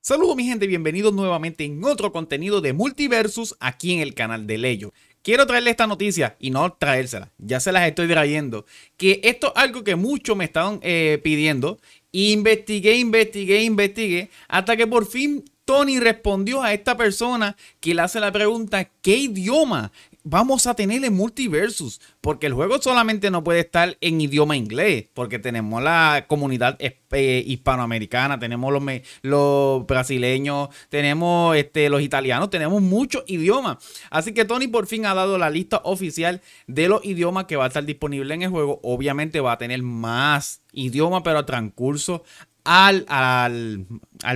Saludos mi gente, bienvenidos nuevamente en otro contenido de Multiversus aquí en el canal de Leyo. Quiero traerle esta noticia y no traérsela, ya se las estoy trayendo. Que esto es algo que muchos me estaban eh, pidiendo. Investigué, investigué, investigué, hasta que por fin Tony respondió a esta persona que le hace la pregunta, ¿qué idioma vamos a tener el multiversus, porque el juego solamente no puede estar en idioma inglés, porque tenemos la comunidad eh, hispanoamericana, tenemos los, brasileños, tenemos este, los italianos, tenemos muchos idiomas. Así que Tony por fin ha dado la lista oficial de los idiomas que va a estar disponible en el juego. Obviamente va a tener más idiomas, pero a transcurso al, al,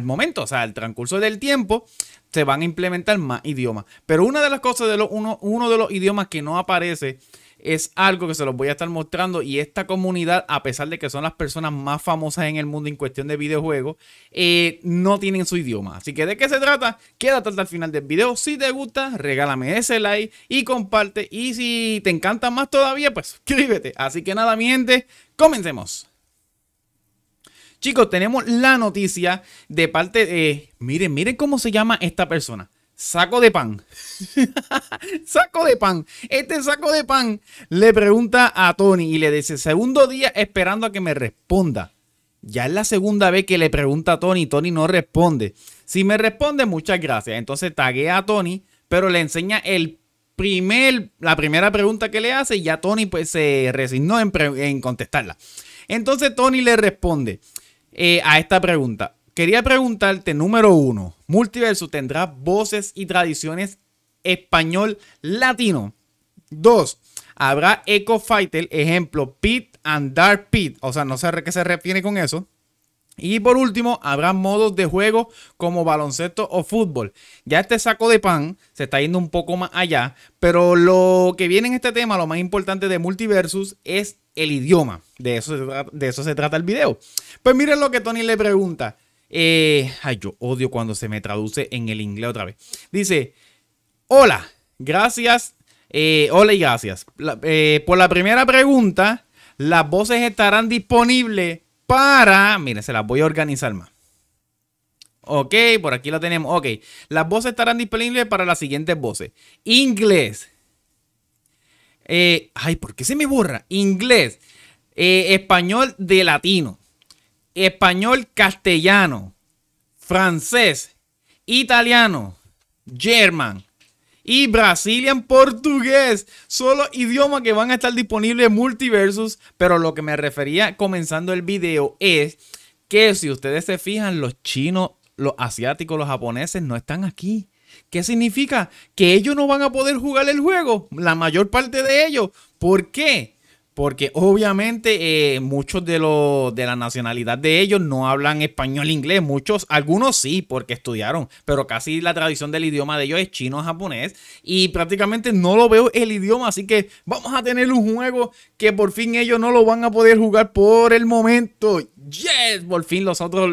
momento, o sea, al transcurso del tiempo, se van a implementar más idiomas. Pero una de las cosas de uno, uno de los idiomas que no aparece es algo que se los voy a estar mostrando y esta comunidad, a pesar de que son las personas más famosas en el mundo en cuestión de videojuegos, eh, no tienen su idioma. Así que de qué se trata, quédate hasta el final del video. Si te gusta, regálame ese like y comparte. Y si te encanta más todavía, pues suscríbete. Así que nada, mi comencemos. Chicos, tenemos la noticia de parte de. Eh, miren, miren cómo se llama esta persona. Saco de pan. saco de pan. Este saco de pan le pregunta a Tony y le dice: segundo día esperando a que me responda. Ya es la segunda vez que le pregunta a Tony, Tony no responde. Si me responde, muchas gracias. Entonces taguea a Tony, pero le enseña el primer, la primera pregunta que le hace y ya Tony pues se resignó en contestarla. Entonces Tony le responde, eh, a esta pregunta. Quería preguntarte, número uno, Multiverso tendrá voces y tradiciones español latino. Dos, habrá Eco Fighter, ejemplo, Pit and Dark Pit. O sea, no sé qué se refiere con eso. Y por último, habrá modos de juego como baloncesto o fútbol. Ya este saco de pan se está yendo un poco más allá, pero lo que viene en este tema, lo más importante de Multiversus, es el idioma. De eso se trata, de eso se trata el video. Pues miren lo que Tony le pregunta. Eh, ay, yo odio cuando se me traduce en el inglés otra vez. Dice, hola, gracias, eh, hola y gracias. Eh, por la primera pregunta, las voces estarán disponibles para. Miren, se las voy a organizar más. Ok, por aquí la tenemos. Ok, las voces estarán disponibles para las siguientes voces: inglés. Eh, ay, ¿por qué se me borra? Inglés, eh, español de latino, español castellano, francés, italiano, german, y Brasilian Portugués. Solo idiomas que van a estar disponibles en Multiversus. Pero lo que me refería comenzando el video es que si ustedes se fijan, los chinos, los asiáticos, los japoneses no están aquí. ¿Qué significa? Que ellos no van a poder jugar el juego, la mayor parte de ellos. ¿Por qué? Porque obviamente eh, muchos de los de la nacionalidad de ellos no hablan español inglés. Muchos, algunos sí, porque estudiaron, pero casi la tradición del idioma de ellos es chino japonés. Y prácticamente no lo veo el idioma. Así que vamos a tener un juego que por fin ellos no lo van a poder jugar por el momento yes, por fin los otros,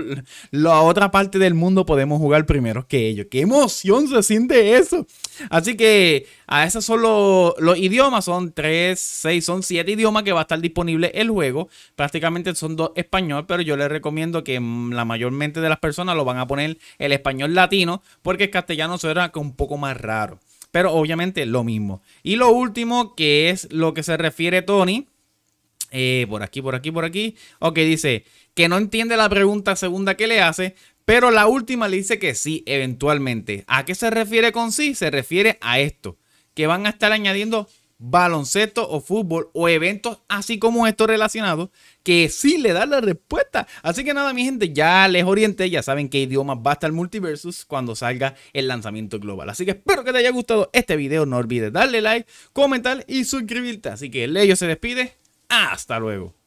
la otra parte del mundo podemos jugar primero que ellos. ¡Qué emoción se siente eso! Así que a esos son los, idiomas, son 3, 6, son 7 idiomas que va a estar disponible el juego. Prácticamente son dos español, pero yo les recomiendo que mm, la mayormente de las personas lo van a poner el español latino, porque el castellano suena un poco más raro. Pero obviamente lo mismo. Y lo último, que es lo que se refiere Tony eh, por aquí, por aquí, por aquí. Ok, dice que no entiende la pregunta segunda que le hace, pero la última le dice que sí, eventualmente. ¿A qué se refiere con sí? Se refiere a esto, que van a estar añadiendo baloncesto o fútbol o eventos así como estos relacionados que sí le dan la respuesta. Así que nada, mi gente, ya les orienté, ya saben qué idioma va a estar Multiversus cuando salga el lanzamiento global. Así que espero que te haya gustado este video, no olvides darle like, comentar y suscribirte. Así que Leyo se despide. Hasta luego.